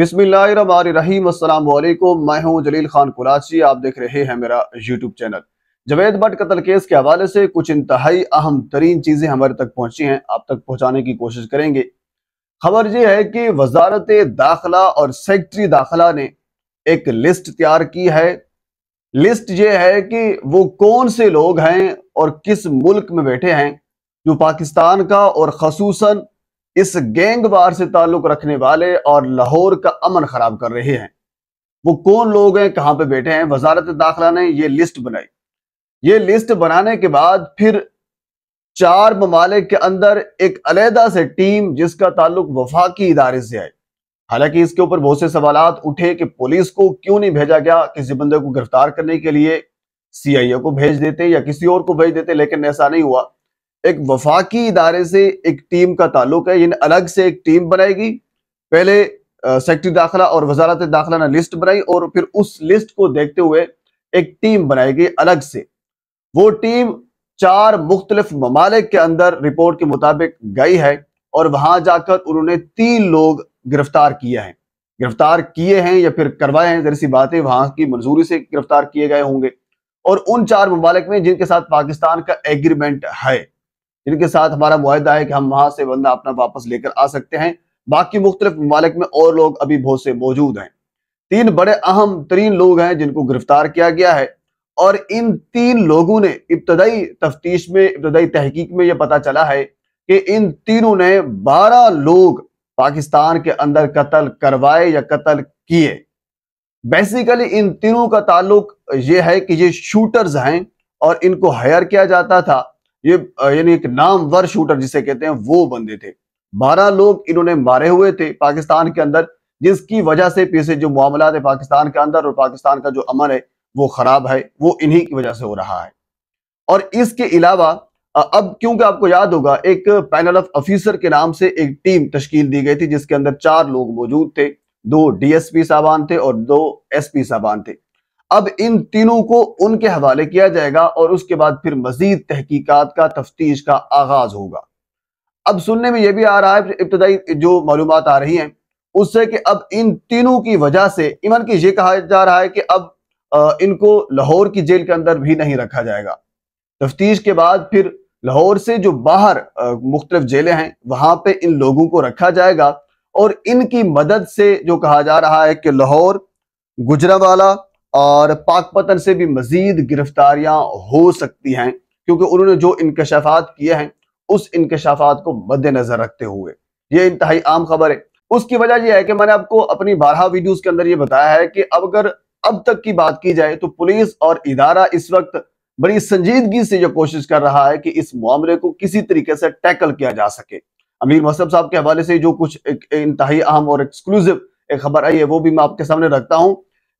بسم اللہ الرحمن الرحیم السلام علیکم میں ہوں جلیل خان کراچی آپ دیکھ رہے ہیں میرا یوٹیوب چینل جوید بٹ قتل کیس کے حوالے سے کچھ انتہائی اہم ترین چیزیں ہمارے تک پہنچی ہیں آپ تک پہنچانے کی کوشش کریں گے خبر یہ ہے کہ وزارت داخلہ اور سیکٹری داخلہ نے ایک لسٹ تیار کی ہے لسٹ یہ ہے کہ وہ کون سے لوگ ہیں اور کس ملک میں بیٹھے ہیں جو پاکستان کا اور خصوصاً اس گینگ وار سے تعلق رکھنے والے اور لاہور کا امن خراب کر رہے ہیں وہ کون لوگ ہیں کہاں پہ بیٹھے ہیں وزارت داخلہ نے یہ لسٹ بنائی یہ لسٹ بنانے کے بعد پھر چار ممالک کے اندر ایک علیحدہ سے ٹیم جس کا تعلق وفاقی ادارے سے ہے حالانکہ اس کے اوپر بہت سے سوالات اٹھے کہ پولیس کو کیوں نہیں بھیجا گیا کسی بندے کو گرفتار کرنے کے لیے سی آئی اے کو بھیج دیتے یا کسی اور کو بھیج دیتے لیکن ایسا نہیں ہوا ایک وفاقی ادارے سے ایک ٹیم کا تعلق ہے یعنی الگ سے ایک ٹیم بنائے گی پہلے سیکٹری داخلہ اور وزارت داخلہ نے لسٹ بنائی اور پھر اس لسٹ کو دیکھتے ہوئے ایک ٹیم بنائے گی الگ سے وہ ٹیم چار مختلف ممالک کے اندر رپورٹ کے مطابق گئی ہے اور وہاں جا کر انہوں نے تین لوگ گرفتار کیا ہے گرفتار کیے ہیں یا پھر کروائے ہیں ذریعہ باتیں وہاں کی منظوری سے گرفتار کیے گئے ہوں گے اور ان چار ممالک میں جن کے ساتھ پاکستان کا ایگریمنٹ ہے جن کے ساتھ ہمارا معاہدہ ہے کہ ہم وہاں سے بندہ اپنا واپس لے کر آ سکتے ہیں باقی مختلف ممالک میں اور لوگ ابھی بہت سے موجود ہیں تین بڑے اہم ترین لوگ ہیں جن کو گرفتار کیا گیا ہے اور ان تین لوگوں نے ابتدائی تفتیش میں ابتدائی تحقیق میں یہ پتا چلا ہے کہ ان تینوں نے بارہ لوگ پاکستان کے اندر قتل کروائے یا قتل کیے بیسیکلی ان تینوں کا تعلق یہ ہے کہ یہ شوٹرز ہیں اور ان کو ہائر کیا جاتا تھا یہ یعنی ایک نام ور شوٹر جسے کہتے ہیں وہ بندے تھے بارہ لوگ انہوں نے مارے ہوئے تھے پاکستان کے اندر جس کی وجہ سے پیچھے جو معاملات پاکستان کے اندر اور پاکستان کا جو امن ہے وہ خراب ہے وہ انہی کی وجہ سے ہو رہا ہے اور اس کے علاوہ اب کیونکہ آپ کو یاد ہوگا ایک پینل آف افیسر کے نام سے ایک ٹیم تشکیل دی گئی تھی جس کے اندر چار لوگ موجود تھے دو ڈی ایس پی صاحبان تھے اور دو ایس پی صاحبان تھے اب ان تینوں کو ان کے حوالے کیا جائے گا اور اس کے بعد پھر مزید تحقیقات کا تفتیش کا آغاز ہوگا اب سننے میں یہ بھی آ رہا ہے ابتدائی جو معلومات آ رہی ہیں اس سے کہ اب ان تینوں کی وجہ سے ایمن کی یہ کہا جا رہا ہے کہ اب ان کو لاہور کی جیل کے اندر بھی نہیں رکھا جائے گا تفتیش کے بعد پھر لاہور سے جو باہر مختلف جیلیں ہیں وہاں پہ ان لوگوں کو رکھا جائے گا اور ان کی مدد سے جو کہا جا رہا ہے کہ لاہور گجرا والا اور پاک پتن سے بھی مزید گرفتاریاں ہو سکتی ہیں کیونکہ انہوں نے جو انکشافات کیا ہیں اس انکشافات کو مد نظر رکھتے ہوئے یہ انتہائی عام خبر ہے اس کی وجہ یہ ہے کہ میں نے آپ کو اپنی بارہ ویڈیوز کے اندر یہ بتایا ہے کہ اب اگر اب تک کی بات کی جائے تو پولیس اور ادارہ اس وقت بڑی سنجیدگی سے یہ کوشش کر رہا ہے کہ اس معاملے کو کسی طریقے سے ٹیکل کیا جا سکے امیر محصب صاحب کے حوالے سے جو کچھ انتہائی اہم اور ایک خبر آئی ہے وہ بھی میں آپ کے سامنے رکھتا ہوں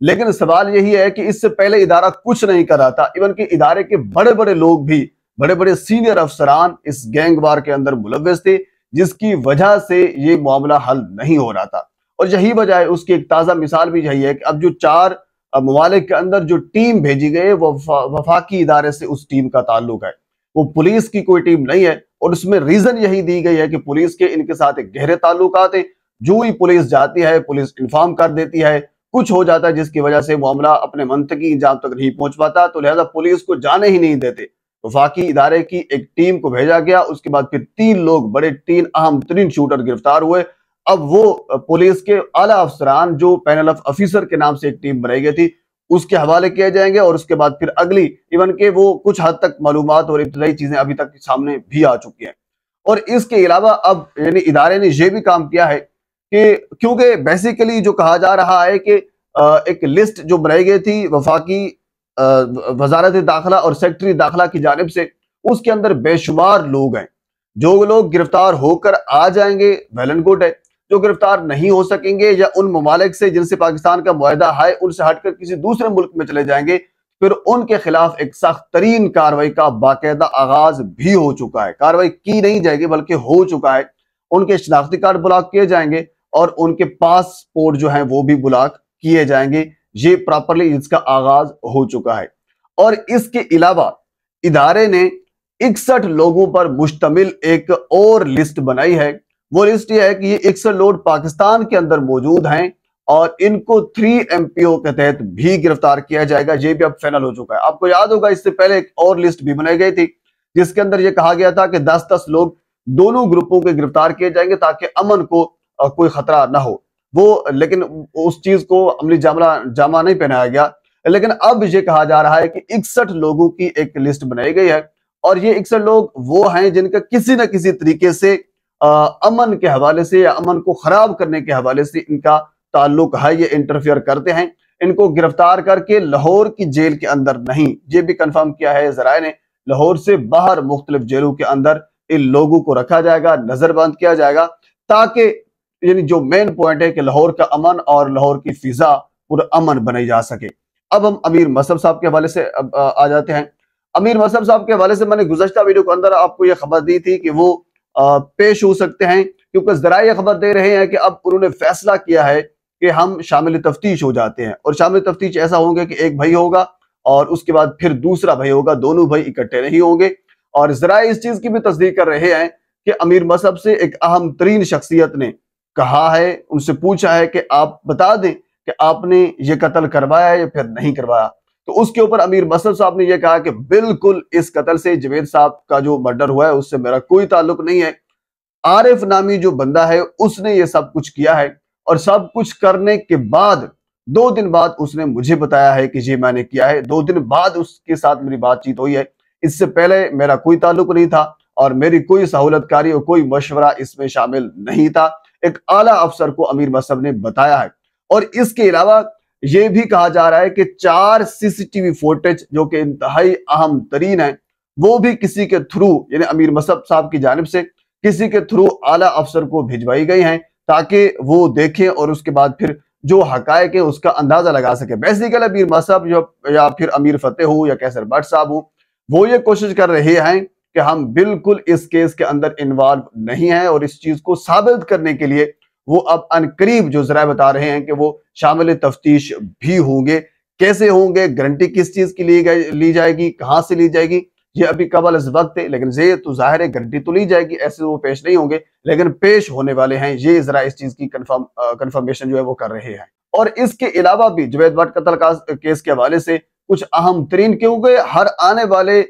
لیکن سوال یہی ہے کہ اس سے پہلے ادارہ کچھ نہیں کر رہا تھا ایون کہ ادارے کے بڑے بڑے لوگ بھی بڑے بڑے سینئر افسران اس گینگ وار کے اندر ملوث تھے جس کی وجہ سے یہ معاملہ حل نہیں ہو رہا تھا اور یہی وجہ ہے اس کی ایک تازہ مثال بھی یہی ہے کہ اب جو چار ممالک کے اندر جو ٹیم بھیجی گئی وہ وفاقی ادارے سے اس ٹیم کا تعلق ہے وہ پولیس کی کوئی ٹیم نہیں ہے اور اس میں ریزن یہی دی گئی ہے کہ پولیس کے ان کے ساتھ ایک گہرے تعلقات ہیں جو ہی پولیس جاتی ہے پولیس انفارم کر دیتی ہے کچھ ہو جاتا ہے جس کی وجہ سے معاملہ اپنے منطقی انجام تک نہیں پہنچ پاتا تو لہذا پولیس کو جانے ہی نہیں دیتے وفاقی ادارے کی ایک ٹیم کو بھیجا گیا اس کے بعد پھر تین لوگ بڑے تین اہم ترین شوٹر گرفتار ہوئے اب وہ پولیس کے اعلیٰ افسران جو پینل آف افیسر کے نام سے ایک ٹیم بنائی گئی تھی اس کے حوالے کیے جائیں گے اور اس کے بعد پھر اگلی ایون کہ وہ کچھ حد تک معلومات اور ابتدائی چیزیں ابھی تک سامنے بھی آ چکی ہیں اور اس کے علاوہ اب یعنی ادارے نے یہ بھی کام کیا ہے کہ کیونکہ بیسیکلی جو کہا جا رہا ہے کہ ایک لسٹ جو بنائی گئی تھی وفاقی وزارت داخلہ اور سیکٹری داخلہ کی جانب سے اس کے اندر بے شمار لوگ ہیں جو لوگ گرفتار ہو کر آ جائیں گے ویلن گوڈ ہے جو گرفتار نہیں ہو سکیں گے یا ان ممالک سے جن سے پاکستان کا معاہدہ ہے ان سے ہٹ کر کسی دوسرے ملک میں چلے جائیں گے پھر ان کے خلاف ایک سخت ترین کاروائی کا باقاعدہ آغاز بھی ہو چکا ہے کاروائی کی نہیں جائے گی بلکہ ہو چکا ہے ان کے شناختی کارڈ بلاک کیے جائیں گے اور ان کے پاسپورٹ جو ہیں وہ بھی بلاک کیے جائیں گے یہ پراپرلی اس کا آغاز ہو چکا ہے اور اس کے علاوہ ادارے نے ایک لوگوں پر مشتمل اور لسٹ لسٹ بنائی ہے ہے وہ یہ یہ کہ پاکستان کے اندر موجود ہیں اور ان کو تھری ایم پی او کے تحت بھی گرفتار کیا جائے گا یہ بھی اب فینل ہو چکا ہے آپ کو یاد ہوگا اس سے پہلے ایک اور لسٹ بھی بنائی گئی تھی جس کے اندر یہ کہا گیا تھا کہ دس دس لوگ دونوں گروپوں کے گرفتار کیے جائیں گے تاکہ امن کو کوئی خطرہ نہ ہو وہ لیکن اس چیز کو عملی جامعہ نہیں پہنایا گیا لیکن اب یہ کہا جا رہا ہے کہ اکسٹھ لوگوں کی ایک لسٹ بنائی گئی ہے اور یہ اکسٹھ لوگ وہ ہیں جن کا کسی نہ کسی طریقے سے امن کے حوالے سے یا امن کو خراب کرنے کے حوالے سے ان کا تعلق ہے یہ انٹرفیئر کرتے ہیں ان کو گرفتار کر کے لاہور کی جیل کے اندر نہیں یہ بھی کنفرم کیا ہے ذرائع نے لاہور سے باہر مختلف جیلوں کے اندر ان لوگوں کو رکھا جائے گا نظر بند کیا جائے گا تاکہ یعنی جو مین پوائنٹ ہے کہ لاہور کا امن اور لاہور کی فضا پورا امن بنائی جا سکے اب ہم امیر مذہب صاحب کے حوالے سے آ جاتے ہیں امیر مذہب صاحب کے حوالے سے میں نے گزشتہ ویڈیو کے اندر آپ کو یہ خبر دی تھی کہ وہ پیش ہو سکتے ہیں کیونکہ ذرائع یہ خبر دے رہے ہیں کہ اب انہوں نے فیصلہ کیا ہے کہ ہم شامل تفتیش ہو جاتے ہیں اور شامل تفتیش ایسا ہوں گے کہ ایک بھائی ہوگا اور اس کے بعد پھر دوسرا بھائی ہوگا دونوں بھائی اکٹھے نہیں ہوں گے اور ذرائع اس چیز کی بھی تصدیق کر رہے ہیں کہ امیر مذہب سے ایک اہم ترین شخصیت نے کہا ہے ان سے پوچھا ہے کہ آپ بتا دیں کہ آپ نے یہ قتل کروایا یا پھر نہیں کروایا تو اس کے اوپر امیر مسلم صاحب نے یہ کہا کہ بالکل اس قتل سے جوید صاحب کا جو مرڈر ہوا ہے اس سے میرا کوئی تعلق نہیں ہے عارف نامی جو بندہ ہے اس نے یہ سب کچھ کیا ہے اور سب کچھ کرنے کے بعد دو دن بعد اس نے مجھے بتایا ہے کہ یہ میں نے کیا ہے دو دن بعد اس کے ساتھ میری بات چیت ہوئی ہے اس سے پہلے میرا کوئی تعلق نہیں تھا اور میری کوئی سہولت کاری اور کوئی مشورہ اس میں شامل نہیں تھا ایک اعلیٰ افسر کو امیر مصحب نے بتایا ہے اور اس کے علاوہ یہ بھی کہا جا رہا ہے کہ چار سی سی ٹی وی فوٹیج جو کہ انتہائی اہم ترین ہیں وہ بھی کسی کے تھرو یعنی امیر مصحب صاحب کی جانب سے کسی کے تھرو اعلیٰ افسر کو بھیجوائی گئی ہیں تاکہ وہ دیکھیں اور اس کے بعد پھر جو حقائق ہیں اس کا اندازہ لگا سکے بیسیکل امیر مصحب یا پھر امیر فتح ہو یا کیسر بٹ صاحب ہو وہ یہ کوشش کر رہے ہیں کہ ہم بالکل اس کیس کے اندر انوالو نہیں ہیں اور اس چیز کو ثابت کرنے کے لیے وہ اب انقریب جو ذرائع بتا رہے ہیں کہ وہ شامل تفتیش بھی ہوں گے کیسے ہوں گے گارنٹی کہاں سے لی جائے گی یہ ابھی قبل از وقت ہے لیکن یہ تو ظاہر ہے گارنٹی تو لی جائے گی ایسے وہ پیش نہیں ہوں گے لیکن پیش ہونے والے ہیں یہ ذرا اس چیز کی کنفرمیشن جو ہے وہ کر رہے ہیں اور اس کے علاوہ بھی جوید بٹ قتل کیس کے حوالے سے کچھ اہم ترین کیونکہ ہر آنے والے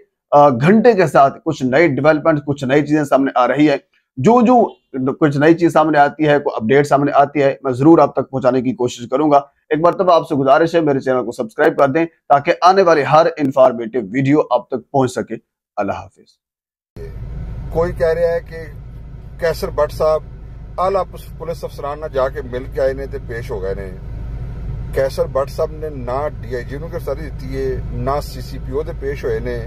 گھنٹے کے ساتھ کچھ نئی ڈیولپمنٹ کچھ نئی چیزیں سامنے آ رہی ہیں جو جو کچھ نئی چیز سامنے آتی ہے کوئی اپ ڈیٹ سامنے آتی ہے میں ضرور آپ تک پہنچانے کی کوشش کروں گا ایک مرتبہ آپ سے گزارش ہے میرے چینل کو سبسکرائب کر دیں تاکہ آنے والے ہر انفارمیٹیو ویڈیو آپ تک پہنچ سکے اللہ حافظ کوئی کہہ رہا ہے کہ کیسر بٹ صاحب آل پولیس افسران نہ جا کے مل کے آئے تھے پیش ہو گئے نے کیسر بٹ صاحب نے نہ ڈی آئی جی نو کے ساری دیتی ہے نہ سی سی پی او دے پیش ہوئے نے